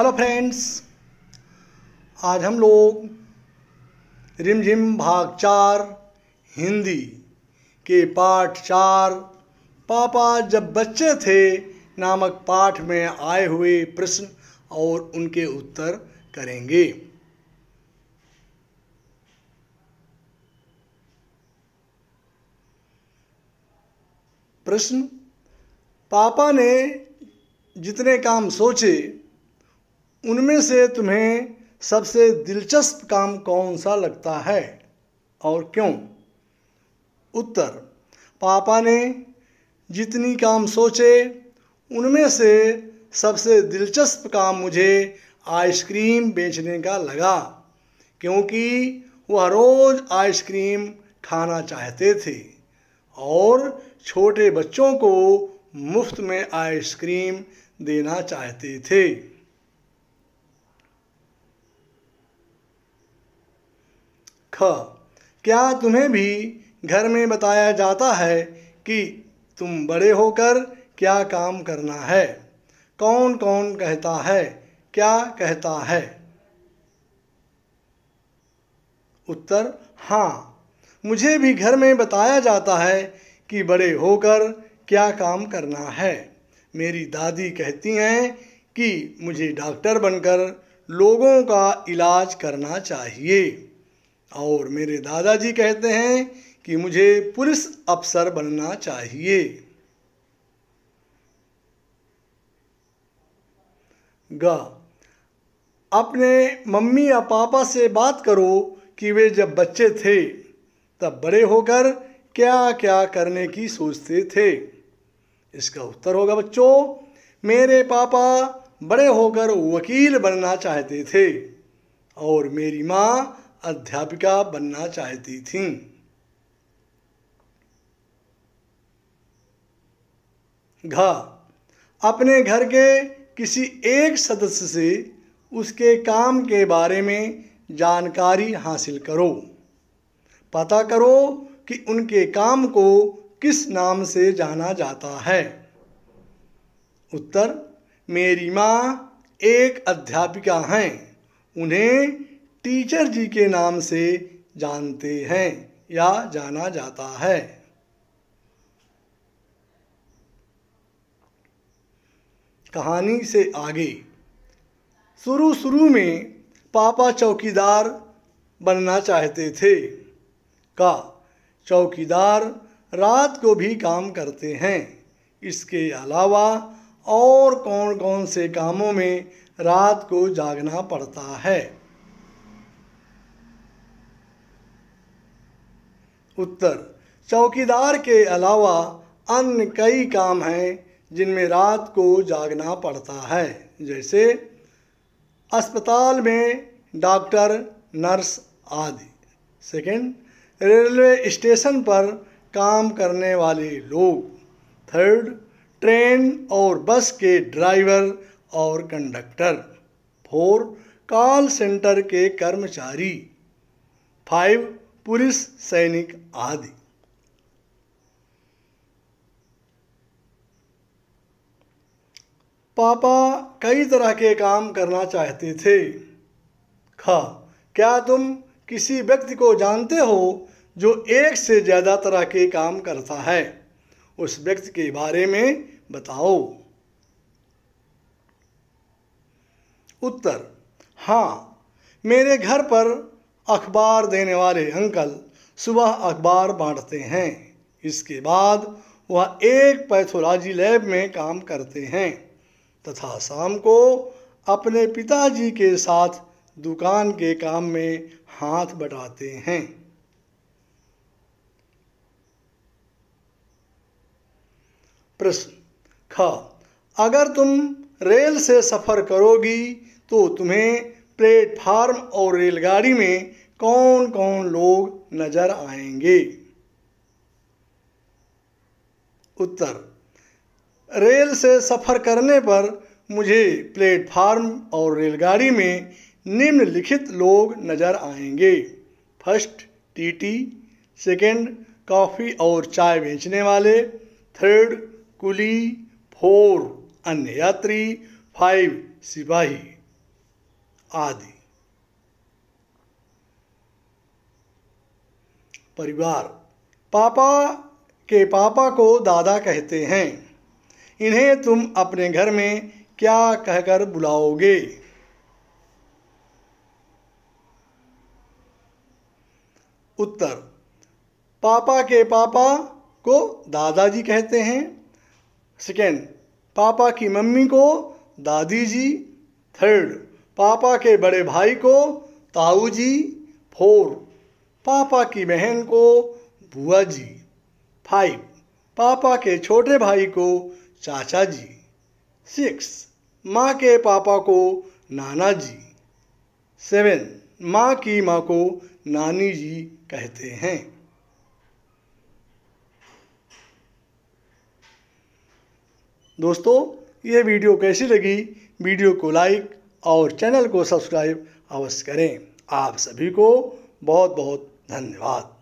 hello friends आज हम लोग रिमझिम भाग चार हिंदी के पाठ चार पापा जब बच्चे थे नामक पाठ में आए हुए प्रश्न और उनके उत्तर करेंगे प्रश्न पापा ने जितने काम सोचे उनमें से तुम्हें सबसे दिलचस्प काम कौन सा लगता है और क्यों उत्तर पापा ने जितनी काम सोचे उनमें से सबसे दिलचस्प काम मुझे आइसक्रीम बेचने का लगा क्योंकि वह रोज़ आइसक्रीम खाना चाहते थे और छोटे बच्चों को मुफ्त में आइसक्रीम देना चाहते थे ख क्या तुम्हें भी घर में बताया जाता है कि तुम बड़े होकर क्या काम करना है कौन कौन कहता है क्या कहता है उत्तर हाँ मुझे भी घर में बताया जाता है कि बड़े होकर क्या काम करना है मेरी दादी कहती हैं कि मुझे डॉक्टर बनकर लोगों का इलाज करना चाहिए और मेरे दादाजी कहते हैं कि मुझे पुलिस अफसर बनना चाहिए ग अपने मम्मी या पापा से बात करो कि वे जब बच्चे थे तब बड़े होकर क्या क्या करने की सोचते थे इसका उत्तर होगा बच्चों मेरे पापा बड़े होकर वकील बनना चाहते थे और मेरी माँ अध्यापिका बनना चाहती थी घ अपने घर के किसी एक सदस्य से उसके काम के बारे में जानकारी हासिल करो पता करो कि उनके काम को किस नाम से जाना जाता है उत्तर मेरी माँ एक अध्यापिका हैं उन्हें टीचर जी के नाम से जानते हैं या जाना जाता है कहानी से आगे शुरू शुरू में पापा चौकीदार बनना चाहते थे का चौकीदार रात को भी काम करते हैं इसके अलावा और कौन कौन से कामों में रात को जागना पड़ता है उत्तर चौकीदार के अलावा अन्य कई काम हैं जिनमें रात को जागना पड़ता है जैसे अस्पताल में डॉक्टर नर्स आदि सेकंड रेलवे स्टेशन पर काम करने वाले लोग थर्ड ट्रेन और बस के ड्राइवर और कंडक्टर फोर कॉल सेंटर के कर्मचारी फाइव पुलिस सैनिक आदि पापा कई तरह के काम करना चाहते थे ख क्या तुम किसी व्यक्ति को जानते हो जो एक से ज़्यादा तरह के काम करता है उस व्यक्ति के बारे में बताओ उत्तर हाँ मेरे घर पर अखबार देने वाले अंकल सुबह अखबार बांटते हैं इसके बाद वह एक पैथोलॉजी लैब में काम करते हैं तथा शाम को अपने पिताजी के साथ दुकान के काम में हाथ बटाते हैं प्रश्न ख अगर तुम रेल से सफ़र करोगी तो तुम्हें प्लेटफार्म और रेलगाड़ी में कौन कौन लोग नजर आएंगे उत्तर रेल से सफ़र करने पर मुझे प्लेटफार्म और रेलगाड़ी में निम्नलिखित लोग नज़र आएंगे फर्स्ट टीटी सेकंड कॉफ़ी और चाय बेचने वाले थर्ड कुली फोर अन्य यात्री फाइव सिपाही आदि परिवार पापा के पापा को दादा कहते हैं इन्हें तुम अपने घर में क्या कहकर बुलाओगे उत्तर पापा के पापा को दादाजी कहते हैं सेकेंड पापा की मम्मी को दादी जी थर्ड पापा के बड़े भाई को ताऊ जी फोर पापा की बहन को बुआ जी फाइव पापा के छोटे भाई को चाचा जी सिक्स माँ के पापा को नाना जी सेवन माँ की माँ को नानी जी कहते हैं दोस्तों ये वीडियो कैसी लगी वीडियो को लाइक और चैनल को सब्सक्राइब अवश्य करें आप सभी को बहुत बहुत धन्यवाद